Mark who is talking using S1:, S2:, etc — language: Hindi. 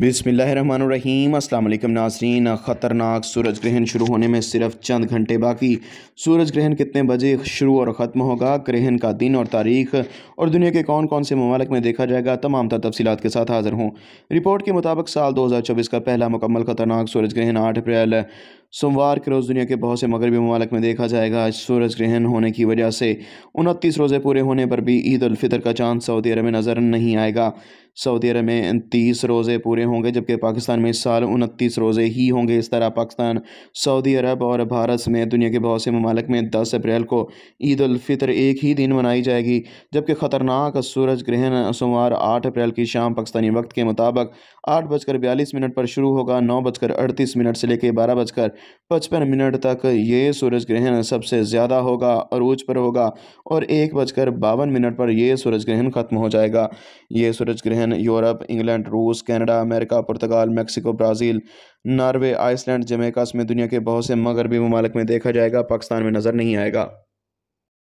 S1: बिसमीम अल्लाम नाजरीन ख़तरनाक सूरज ग्रहण शुरू होने में सिर्फ चंद घंटे बाकी सूरज ग्रहण कितने बजे शुरू और ख़त्म होगा ग्रहण का दिन और तारीख और दुनिया के कौन कौन से ममालक में देखा जाएगा तमाम तर तफसीत के साथ हाज़िर हूँ रिपोर्ट के मुताबिक साल दो हज़ार चौबीस का पहला मुकम्मल ख़तरनाक सूरज ग्रहण आठ अप्रैल सोमवार के रोज़ दुनिया के बहुत से मगरबी ममालक में देखा जाएगा आज सूरज ग्रहण होने की वजह से उनतीस रोज़े पूरे होने पर भी ईद अलफितर का चांद सऊदी अरब में नज़र नहीं आएगा सऊदी अरब में तीस रोज़े पूरे होंगे जबकि पाकिस्तान में इस साल उनतीस रोज़े ही होंगे इस तरह पाकिस्तान सऊदी अरब और भारत समेत दुनिया के बहुत से ममालक में दस अप्रैल को ईद अलफितर एक ही दिन मनाई जाएगी जबकि ख़तरनाक सूरज ग्रहण सोमवार आठ अप्रैल की शाम पाकिस्तानी वक्त के मुताबिक आठ बजकर बयालीस मिनट पर शुरू होगा नौ बजकर अड़तीस मिनट से लेकर बारह बजकर पचपन मिनट तक ये सूरज ग्रहण सबसे ज़्यादा होगा और ऊंच पर होगा और एक बजकर बावन मिनट पर यह सूरज ग्रहण खत्म हो जाएगा ये सूरज ग्रहण यूरोप इंग्लैंड रूस कनाडा अमेरिका पुर्तगाल Mexico Brazil Norway Iceland Jamaica समेत दुनिया के बहुत से मगरबी ममालक में देखा जाएगा पाकिस्तान में नज़र नहीं आएगा